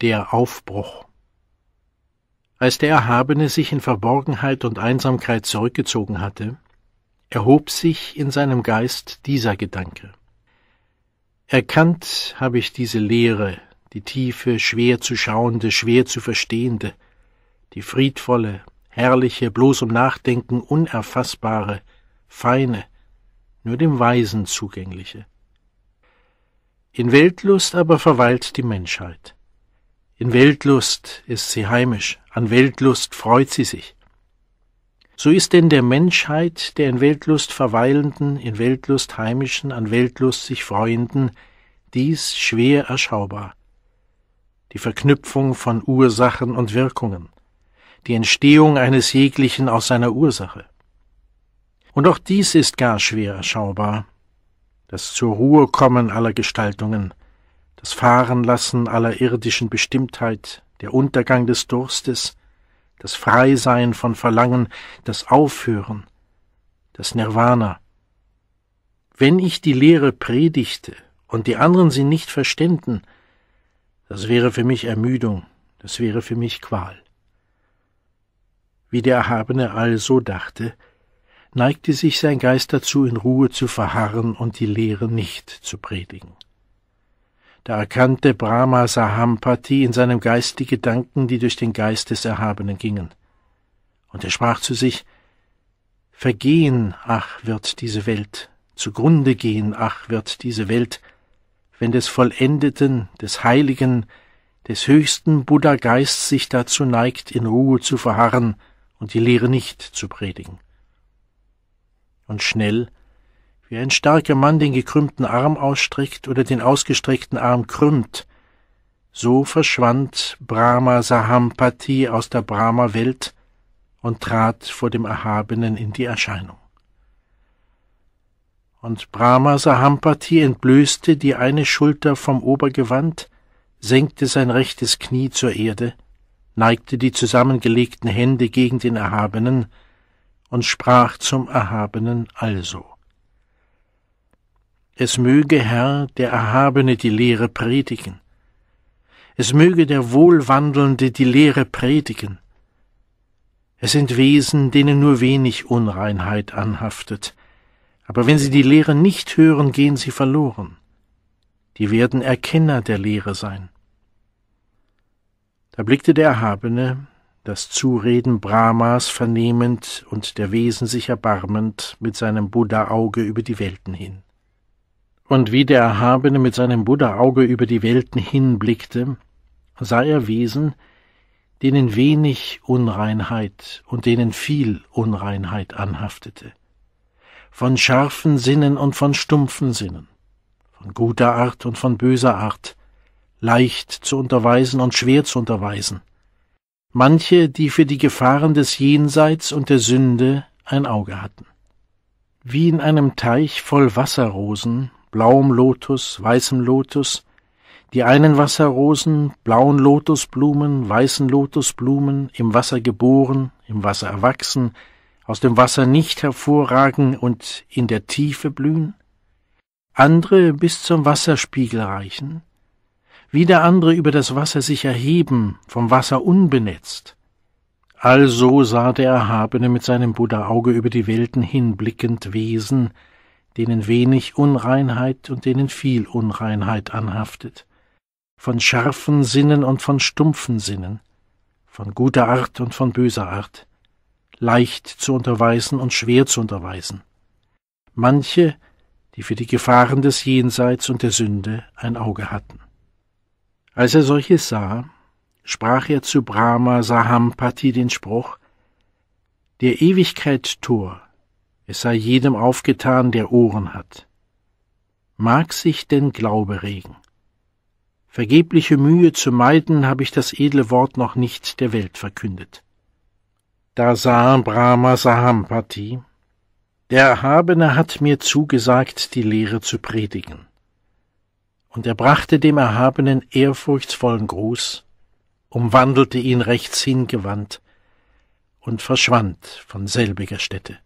der Aufbruch. Als der Erhabene sich in Verborgenheit und Einsamkeit zurückgezogen hatte, erhob sich in seinem Geist dieser Gedanke. Erkannt habe ich diese Lehre, die tiefe, schwer zu schauende, schwer zu verstehende, die friedvolle, herrliche, bloß um Nachdenken unerfassbare, feine, nur dem Weisen zugängliche. In Weltlust aber verweilt die Menschheit. In Weltlust ist sie heimisch, an Weltlust freut sie sich. So ist denn der Menschheit, der in Weltlust verweilenden, in Weltlust heimischen, an Weltlust sich freuenden, dies schwer erschaubar. Die Verknüpfung von Ursachen und Wirkungen, die Entstehung eines jeglichen aus seiner Ursache. Und auch dies ist gar schwer erschaubar, das Zur Ruhe kommen aller Gestaltungen, das Fahrenlassen aller irdischen Bestimmtheit, der Untergang des Durstes, das Freisein von Verlangen, das Aufhören, das Nirvana. Wenn ich die Lehre predigte und die anderen sie nicht verständen, das wäre für mich Ermüdung, das wäre für mich Qual. Wie der Erhabene also dachte, neigte sich sein Geist dazu, in Ruhe zu verharren und die Lehre nicht zu predigen. Da erkannte Brahma Sahampati in seinem Geist die Gedanken, die durch den Geist des Erhabenen gingen. Und er sprach zu sich, Vergehen, ach, wird diese Welt, zugrunde gehen, ach, wird diese Welt, wenn des Vollendeten, des Heiligen, des höchsten Buddha-Geist sich dazu neigt, in Ruhe zu verharren und die Lehre nicht zu predigen. Und schnell wie ein starker Mann den gekrümmten Arm ausstreckt oder den ausgestreckten Arm krümmt, so verschwand Brahma Sahampati aus der Brahma-Welt und trat vor dem Erhabenen in die Erscheinung. Und Brahma Sahampati entblößte die eine Schulter vom Obergewand, senkte sein rechtes Knie zur Erde, neigte die zusammengelegten Hände gegen den Erhabenen und sprach zum Erhabenen also. Es möge, Herr, der Erhabene die Lehre predigen. Es möge der Wohlwandelnde die Lehre predigen. Es sind Wesen, denen nur wenig Unreinheit anhaftet, aber wenn sie die Lehre nicht hören, gehen sie verloren. Die werden Erkenner der Lehre sein. Da blickte der Erhabene, das Zureden Brahmas vernehmend und der Wesen sich erbarmend, mit seinem Buddha-Auge über die Welten hin. Und wie der Erhabene mit seinem Buddha-Auge über die Welten hinblickte, sah er Wesen, denen wenig Unreinheit und denen viel Unreinheit anhaftete, von scharfen Sinnen und von stumpfen Sinnen, von guter Art und von böser Art, leicht zu unterweisen und schwer zu unterweisen, manche, die für die Gefahren des Jenseits und der Sünde ein Auge hatten. Wie in einem Teich voll Wasserrosen blauem Lotus, weißem Lotus, die einen Wasserrosen, blauen Lotusblumen, weißen Lotusblumen, im Wasser geboren, im Wasser erwachsen, aus dem Wasser nicht hervorragen und in der Tiefe blühen, andere bis zum Wasserspiegel reichen, wieder andere über das Wasser sich erheben, vom Wasser unbenetzt. Also sah der Erhabene mit seinem Buddha-Auge über die Welten hinblickend Wesen, denen wenig Unreinheit und denen viel Unreinheit anhaftet, von scharfen Sinnen und von stumpfen Sinnen, von guter Art und von böser Art, leicht zu unterweisen und schwer zu unterweisen. Manche, die für die Gefahren des Jenseits und der Sünde ein Auge hatten. Als er solches sah, sprach er zu Brahma Sahampati den Spruch Der Ewigkeit Tor es sei jedem aufgetan, der Ohren hat. Mag sich denn Glaube regen? Vergebliche Mühe zu meiden, habe ich das edle Wort noch nicht der Welt verkündet. Da sah Brahma Sahampati, der Erhabene hat mir zugesagt, die Lehre zu predigen. Und er brachte dem Erhabenen ehrfurchtsvollen Gruß, umwandelte ihn rechts hingewandt und verschwand von selbiger Stätte.